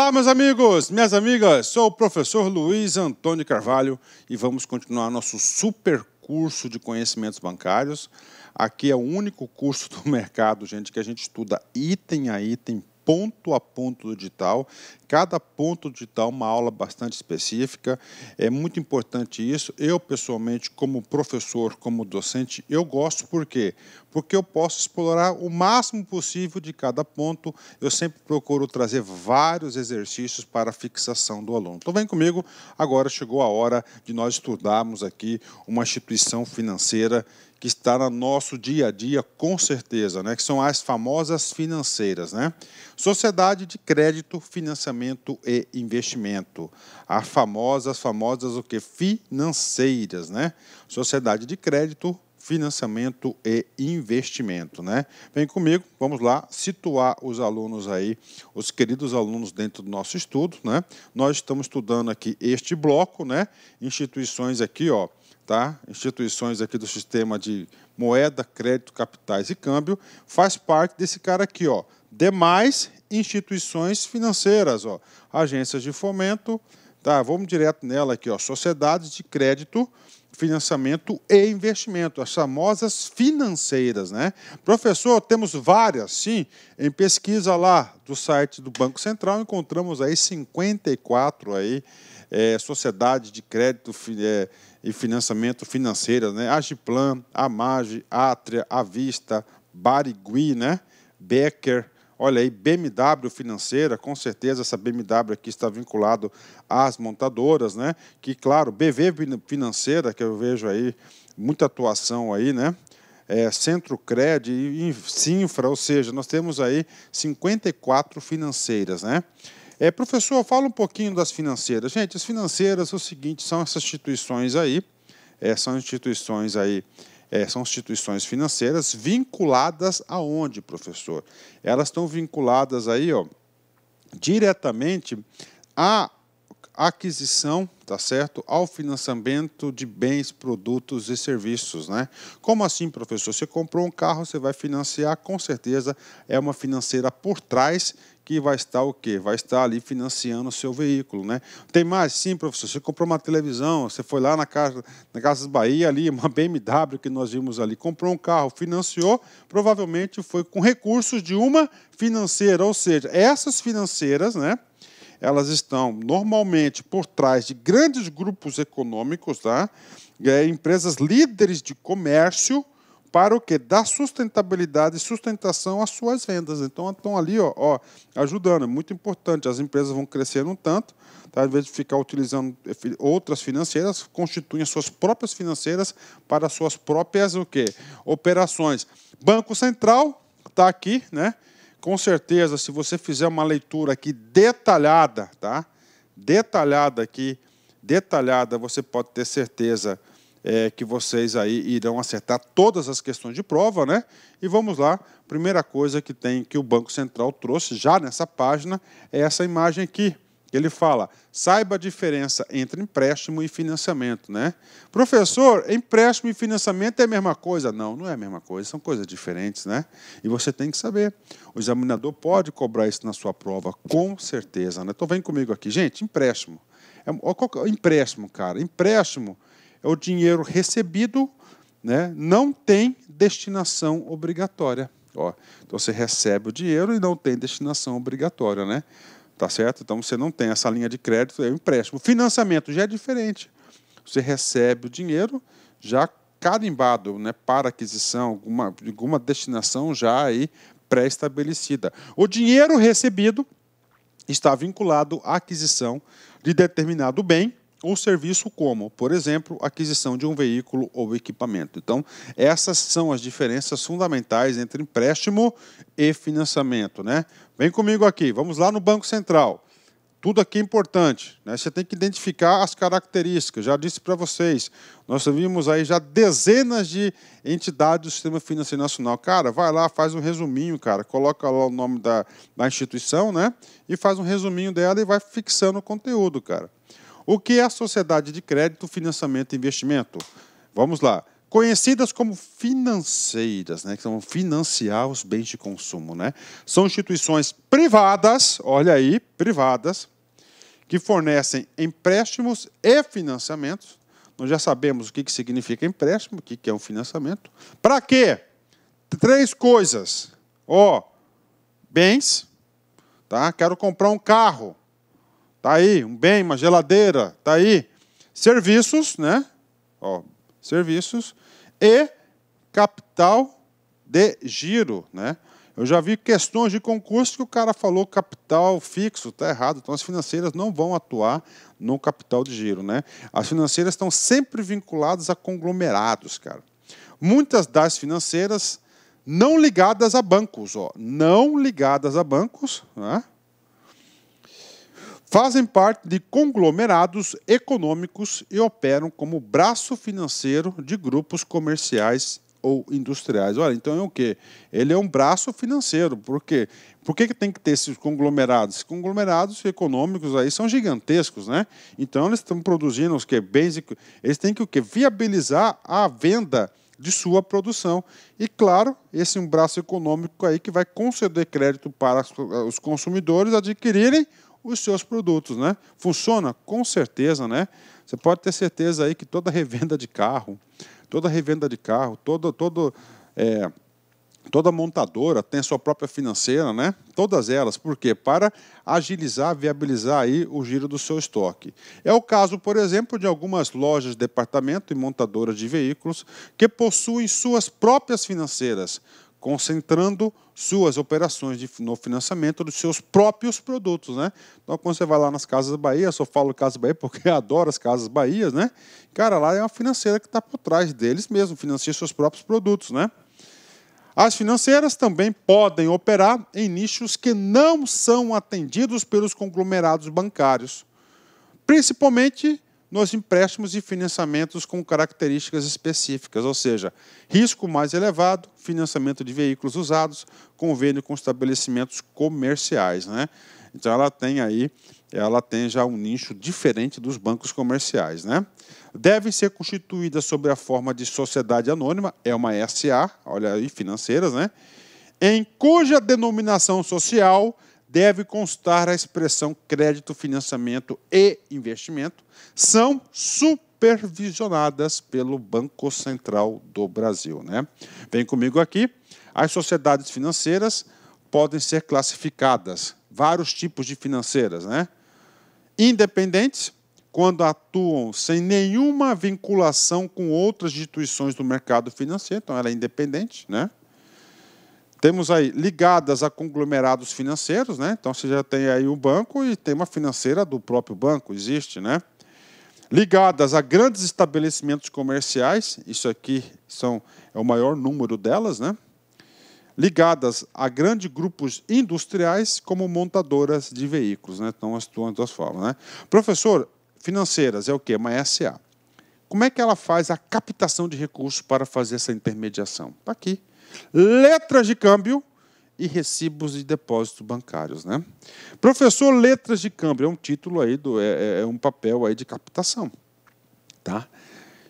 Olá, meus amigos, minhas amigas, sou o professor Luiz Antônio Carvalho e vamos continuar nosso super curso de conhecimentos bancários. Aqui é o único curso do mercado, gente, que a gente estuda item a item, ponto a ponto do digital, cada ponto do digital uma aula bastante específica. É muito importante isso. Eu pessoalmente, como professor, como docente, eu gosto por quê? Porque eu posso explorar o máximo possível de cada ponto. Eu sempre procuro trazer vários exercícios para a fixação do aluno. Então vem comigo, agora chegou a hora de nós estudarmos aqui uma instituição financeira que está no nosso dia a dia, com certeza, né? que são as famosas financeiras. Né? Sociedade de crédito, financiamento e investimento. As famosas, famosas o que? Financeiras. Né? Sociedade de crédito, financiamento e investimento, né? Vem comigo, vamos lá situar os alunos aí, os queridos alunos dentro do nosso estudo, né? Nós estamos estudando aqui este bloco, né? Instituições aqui, ó, tá? instituições aqui do sistema de moeda, crédito, capitais e câmbio, faz parte desse cara aqui, ó. Demais instituições financeiras, ó. Agências de fomento, tá? Vamos direto nela aqui, ó. Sociedades de crédito, financiamento e investimento, as famosas financeiras, né? Professor, temos várias, sim. Em pesquisa lá do site do Banco Central encontramos aí 54 aí é, Sociedade de Crédito é, e Financiamento Financeira, né? Agiplan, Amage, Atria, Avista, Barigui, né? Becker, olha aí, BMW financeira, com certeza essa BMW aqui está vinculado às montadoras, né? Que, claro, BV financeira, que eu vejo aí muita atuação aí, né? É, Centro Cred e Sinfra, ou seja, nós temos aí 54 financeiras, né? É, professor, fala um pouquinho das financeiras. Gente, as financeiras é o seguinte, são essas instituições aí, é, são instituições aí, é, são instituições financeiras vinculadas aonde, professor? Elas estão vinculadas aí, ó, diretamente a aquisição, tá certo, ao financiamento de bens, produtos e serviços, né? Como assim, professor? Você comprou um carro, você vai financiar, com certeza é uma financeira por trás que vai estar o quê? Vai estar ali financiando o seu veículo, né? Tem mais? Sim, professor, você comprou uma televisão, você foi lá na casa, na Casas Bahia ali, uma BMW que nós vimos ali, comprou um carro, financiou, provavelmente foi com recursos de uma financeira, ou seja, essas financeiras, né? elas estão normalmente por trás de grandes grupos econômicos, tá? É, empresas líderes de comércio, para o que dar sustentabilidade e sustentação às suas vendas. Então estão ali, ó, ó, ajudando. É muito importante. As empresas vão crescendo um tanto, tá? ao invés de ficar utilizando eh, outras financeiras, constituem as suas próprias financeiras para suas próprias o quê? operações. Banco Central está aqui, né? com certeza, se você fizer uma leitura aqui detalhada, tá? Detalhada aqui, detalhada, você pode ter certeza é, que vocês aí irão acertar todas as questões de prova, né? E vamos lá, primeira coisa que tem que o Banco Central trouxe já nessa página é essa imagem aqui. Ele fala: saiba a diferença entre empréstimo e financiamento, né? Professor, empréstimo e financiamento é a mesma coisa? Não, não é a mesma coisa, são coisas diferentes, né? E você tem que saber. O examinador pode cobrar isso na sua prova, com certeza, né? Então vem comigo aqui, gente. Empréstimo, é, é empréstimo, cara. Empréstimo é o dinheiro recebido, né? Não tem destinação obrigatória. Ó, então você recebe o dinheiro e não tem destinação obrigatória, né? Tá certo? Então você não tem essa linha de crédito, é o empréstimo. O financiamento já é diferente. Você recebe o dinheiro já carimbado né, para aquisição, alguma, alguma destinação já aí pré-estabelecida. O dinheiro recebido está vinculado à aquisição de determinado bem ou serviço como, por exemplo, aquisição de um veículo ou equipamento. Então, essas são as diferenças fundamentais entre empréstimo e financiamento, né? Vem comigo aqui, vamos lá no Banco Central. Tudo aqui é importante, né? Você tem que identificar as características. Já disse para vocês, nós vimos aí já dezenas de entidades do sistema financeiro nacional. Cara, vai lá, faz um resuminho, cara, coloca lá o nome da, da instituição, né? E faz um resuminho dela e vai fixando o conteúdo, cara. O que é a sociedade de crédito, financiamento e investimento? Vamos lá. Conhecidas como financeiras, né, que são financiar os bens de consumo, né? São instituições privadas, olha aí, privadas, que fornecem empréstimos e financiamentos. Nós já sabemos o que, que significa empréstimo, o que, que é um financiamento. Para quê? Três coisas. Ó, oh, bens, tá? Quero comprar um carro. Tá aí, um bem, uma geladeira, tá aí. Serviços, né? Ó, serviços e capital de giro, né? Eu já vi questões de concurso que o cara falou capital fixo, está errado. Então as financeiras não vão atuar no capital de giro, né? As financeiras estão sempre vinculadas a conglomerados, cara. Muitas das financeiras não ligadas a bancos, ó, não ligadas a bancos, né? fazem parte de conglomerados econômicos e operam como braço financeiro de grupos comerciais ou industriais. Olha, então é o quê? Ele é um braço financeiro. Por quê? Por que, que tem que ter esses conglomerados? conglomerados econômicos aí são gigantescos, né? Então eles estão produzindo os que bens, eles têm que o quê? Viabilizar a venda de sua produção. E claro, esse é um braço econômico aí que vai conceder crédito para os consumidores adquirirem os seus produtos, né? Funciona com certeza, né? Você pode ter certeza aí que toda revenda de carro, toda revenda de carro, todo todo é, toda montadora tem a sua própria financeira, né? Todas elas, por quê? Para agilizar, viabilizar aí o giro do seu estoque. É o caso, por exemplo, de algumas lojas de departamento e montadoras de veículos que possuem suas próprias financeiras concentrando suas operações de, no financiamento dos seus próprios produtos, né? Então, quando você vai lá nas Casas Bahia, eu só falo Casas Bahia porque eu adoro as Casas Bahia, né? Cara, lá é uma financeira que está por trás deles mesmo, financia seus próprios produtos, né? As financeiras também podem operar em nichos que não são atendidos pelos conglomerados bancários, principalmente nos empréstimos e financiamentos com características específicas, ou seja, risco mais elevado, financiamento de veículos usados, convênio com estabelecimentos comerciais, né? Então ela tem aí, ela tem já um nicho diferente dos bancos comerciais, né? Devem ser constituídas sob a forma de sociedade anônima, é uma SA, olha aí, financeiras, né? Em cuja denominação social deve constar a expressão crédito, financiamento e investimento, são supervisionadas pelo Banco Central do Brasil. Né? Vem comigo aqui. As sociedades financeiras podem ser classificadas, vários tipos de financeiras, né? Independentes, quando atuam sem nenhuma vinculação com outras instituições do mercado financeiro, então ela é independente, né? Temos aí ligadas a conglomerados financeiros, né? Então você já tem aí um banco e tem uma financeira do próprio banco, existe, né? Ligadas a grandes estabelecimentos comerciais, isso aqui são, é o maior número delas, né? Ligadas a grandes grupos industriais, como montadoras de veículos, né? Então as duas formas, né? Professor, financeiras é o quê? Uma SA. Como é que ela faz a captação de recursos para fazer essa intermediação? Está aqui letras de câmbio e recibos de depósitos bancários. Né? Professor Letras de Câmbio é um título aí, do, é, é, é, um papel aí de captação. Tá?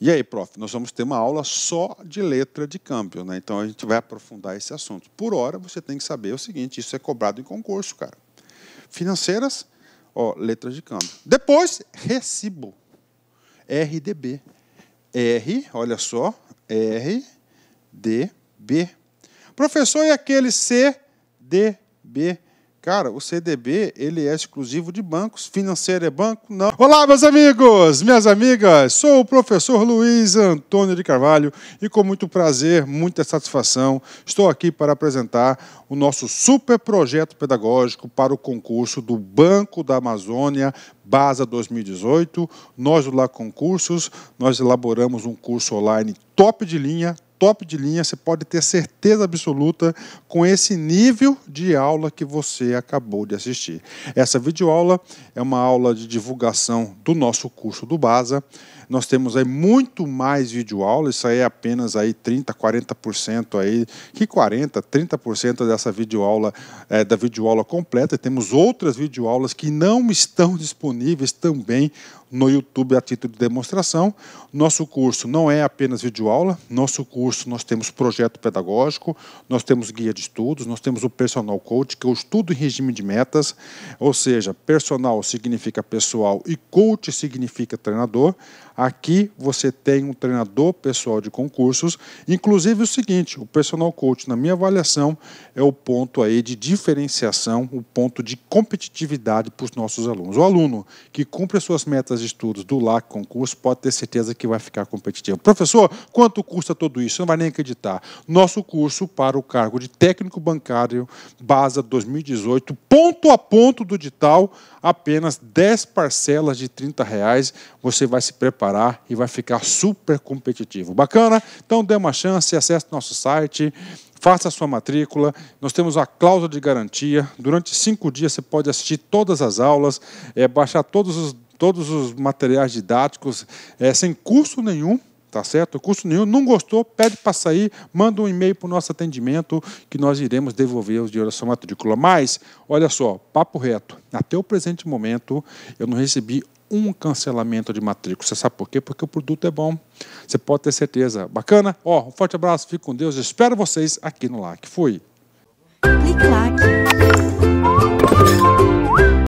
E aí, prof, nós vamos ter uma aula só de letra de câmbio, né? Então a gente vai aprofundar esse assunto. Por hora, você tem que saber o seguinte: isso é cobrado em concurso, cara. Financeiras, ó, letras de câmbio. Depois, recibo. RDB. R, olha só, RDB. Professor, e aquele CDB? Cara, o CDB ele é exclusivo de bancos, financeiro é banco, não. Olá, meus amigos, minhas amigas, sou o professor Luiz Antônio de Carvalho e com muito prazer, muita satisfação, estou aqui para apresentar o nosso super projeto pedagógico para o concurso do Banco da Amazônia Basa 2018. Nós do Lá Concursos, nós elaboramos um curso online top de linha, top de linha, você pode ter certeza absoluta com esse nível de aula que você acabou de assistir. Essa videoaula é uma aula de divulgação do nosso curso do Baza. Nós temos aí muito mais videoaula, isso aí é apenas aí 30, 40% aí, que 40, 30% dessa videoaula é, da videoaula completa. E temos outras videoaulas que não estão disponíveis também no YouTube a título de demonstração. Nosso curso não é apenas videoaula, nosso curso nós temos projeto pedagógico, nós temos guia de estudos, nós temos o personal coach, que eu é estudo em regime de metas, ou seja, personal significa pessoal e coach significa treinador. Aqui você tem um treinador pessoal de concursos, inclusive o seguinte, o personal coach na minha avaliação é o ponto aí de diferenciação, o ponto de competitividade para os nossos alunos. O aluno que cumpre as suas metas estudos do LAC concurso, pode ter certeza que vai ficar competitivo. Professor, quanto custa tudo isso? Você não vai nem acreditar. Nosso curso para o cargo de técnico bancário BASA 2018, ponto a ponto do digital, apenas 10 parcelas de 30 reais. Você vai se preparar e vai ficar super competitivo. Bacana? Então dê uma chance, acesse nosso site faça a sua matrícula. Nós temos a cláusula de garantia. Durante cinco dias você pode assistir todas as aulas, é, baixar todos os todos os materiais didáticos, é, sem custo nenhum, tá certo? Custo nenhum. Não gostou, pede para sair, manda um e-mail para o nosso atendimento que nós iremos devolver os dinheiros da sua matrícula. Mas, olha só, papo reto. Até o presente momento, eu não recebi um cancelamento de matrícula. Você sabe por quê? Porque o produto é bom. Você pode ter certeza. Bacana? Ó, um forte abraço, fique com Deus. Espero vocês aqui no LAC. Fui. Clique